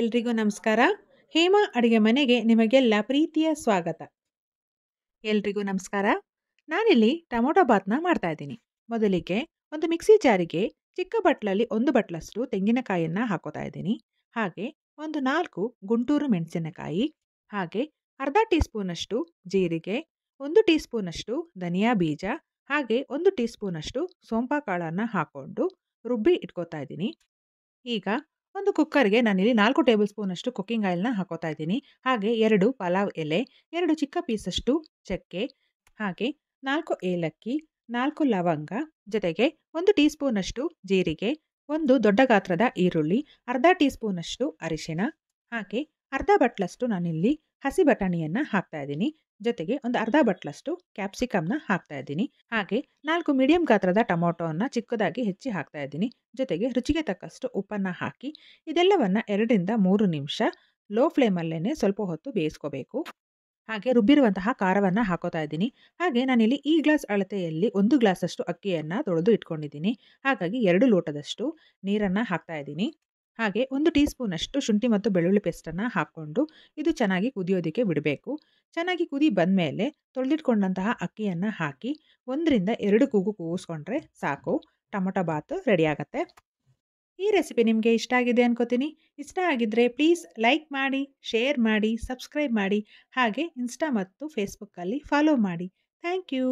ಎಲ್ರಿಗೂ ನಮಸ್ಕಾರ ಹೇಮಾ ಅಡುಗೆ ಮನೆಗೆ ನಿಮಗೆಲ್ಲ ಪ್ರೀತಿಯ ಸ್ವಾಗತ ಎಲ್ರಿಗೂ ನಮಸ್ಕಾರ ನಾನಿಲ್ಲಿ ಟೊಮೊಟೊ ಬಾತ್ನ ಮಾಡ್ತಾ ಇದ್ದೀನಿ ಮೊದಲಿಗೆ ಒಂದು ಮಿಕ್ಸಿ ಜಾರಿಗೆ ಚಿಕ್ಕ ಬಟ್ಲಲ್ಲಿ ಒಂದು ಬಟ್ಲಷ್ಟು ತೆಂಗಿನಕಾಯಿಯನ್ನು ಹಾಕೋತಾ ಇದ್ದೀನಿ ಹಾಗೆ ಒಂದು ನಾಲ್ಕು ಗುಂಟೂರು ಮೆಣಸಿನಕಾಯಿ ಹಾಗೆ ಅರ್ಧ ಟೀ ಸ್ಪೂನಷ್ಟು ಜೀರಿಗೆ ಒಂದು ಟೀ ಸ್ಪೂನಷ್ಟು ಧನಿಯಾ ಬೀಜ ಹಾಗೆ ಒಂದು ಟೀ ಸ್ಪೂನಷ್ಟು ಸೋಂಪಾ ಕಾಳನ್ನು ಹಾಕ್ಕೊಂಡು ರುಬ್ಬಿ ಇಟ್ಕೋತಾ ಇದ್ದೀನಿ ಈಗ ಒಂದು ಕುಕ್ಕರ್ಗೆ ನಾನಿಲ್ಲಿ ನಾಲ್ಕು ಟೇಬಲ್ ಸ್ಪೂನಷ್ಟು ಕುಕ್ಕಿಂಗ್ ಆಯಿಲ್ನ ಹಾಕೋತಾ ಇದ್ದೀನಿ ಹಾಗೆ ಎರಡು ಪಲಾವ್ ಎಲೆ ಎರಡು ಚಿಕ್ಕ ಪೀಸಷ್ಟು ಚಕ್ಕೆ ಹಾಗೆ ನಾಲ್ಕು ಏಲಕ್ಕಿ ನಾಲ್ಕು ಲವಂಗ ಜೊತೆಗೆ ಒಂದು ಟೀ ಸ್ಪೂನಷ್ಟು ಜೀರಿಗೆ ಒಂದು ದೊಡ್ಡ ಗಾತ್ರದ ಈರುಳ್ಳಿ ಅರ್ಧ ಟೀ ಸ್ಪೂನಷ್ಟು ಅರಿಶಿನ ಹಾಗೆ ಅರ್ಧ ಬಟ್ಲಷ್ಟು ನಾನಿಲ್ಲಿ ಹಸಿ ಬಟಾಣಿಯನ್ನು ಹಾಕ್ತಾ ಇದ್ದೀನಿ ಜೊತೆಗೆ ಒಂದು ಅರ್ಧ ಬಟ್ಲಷ್ಟು ಕ್ಯಾಪ್ಸಿಕಮ್ನ ಹಾಕ್ತಾ ಇದ್ದೀನಿ ಹಾಗೆ ನಾಲ್ಕು ಮೀಡಿಯಂ ಗಾತ್ರದ ಟೊಮೊಟೊವನ್ನು ಚಿಕ್ಕದಾಗಿ ಹೆಚ್ಚಿ ಹಾಕ್ತಾ ಇದ್ದೀನಿ ಜೊತೆಗೆ ರುಚಿಗೆ ತಕ್ಕಷ್ಟು ಉಪ್ಪನ್ನು ಹಾಕಿ ಇದೆಲ್ಲವನ್ನು ಎರಡರಿಂದ ಮೂರು ನಿಮಿಷ ಲೋ ಫ್ಲೇಮಲ್ಲೇ ಸ್ವಲ್ಪ ಹೊತ್ತು ಬೇಯಿಸ್ಕೋಬೇಕು ಹಾಗೆ ರುಬ್ಬಿರುವಂತಹ ಖಾರವನ್ನು ಹಾಕೋತಾ ಇದ್ದೀನಿ ಹಾಗೆ ನಾನಿಲ್ಲಿ ಈ ಗ್ಲಾಸ್ ಅಳತೆಯಲ್ಲಿ ಒಂದು ಗ್ಲಾಸಷ್ಟು ಅಕ್ಕಿಯನ್ನು ತೊಳೆದು ಇಟ್ಕೊಂಡಿದ್ದೀನಿ ಹಾಗಾಗಿ ಎರಡು ಲೋಟದಷ್ಟು ನೀರನ್ನು ಹಾಕ್ತಾ ಇದ್ದೀನಿ ಹಾಗೆ ಒಂದು ಟೀ ಸ್ಪೂನಷ್ಟು ಶುಂಠಿ ಮತ್ತು ಬೆಳ್ಳುಳ್ಳಿ ಪೇಸ್ಟನ್ನು ಹಾಕ್ಕೊಂಡು ಇದು ಚೆನ್ನಾಗಿ ಕುದಿಯೋದಕ್ಕೆ ಬಿಡಬೇಕು ಚೆನ್ನಾಗಿ ಕುದಿ ಬಂದ ಮೇಲೆ ತೊಳೆದಿಟ್ಕೊಂಡಂತಹ ಅಕ್ಕಿಯನ್ನು ಹಾಕಿ ಒಂದರಿಂದ ಎರಡು ಕೂಗು ಕೂಗಿಸ್ಕೊಂಡ್ರೆ ಸಾಕು ಟೊಮೊಟೊ ಬಾತು ರೆಡಿಯಾಗತ್ತೆ ಈ ರೆಸಿಪಿ ನಿಮಗೆ ಇಷ್ಟ ಆಗಿದೆ ಅನ್ಕೋತೀನಿ ಇಷ್ಟ ಆಗಿದ್ದರೆ ಪ್ಲೀಸ್ ಲೈಕ್ ಮಾಡಿ ಶೇರ್ ಮಾಡಿ ಸಬ್ಸ್ಕ್ರೈಬ್ ಮಾಡಿ ಹಾಗೆ ಇನ್ಸ್ಟಾ ಮತ್ತು ಫೇಸ್ಬುಕ್ಕಲ್ಲಿ ಫಾಲೋ ಮಾಡಿ ಥ್ಯಾಂಕ್ ಯು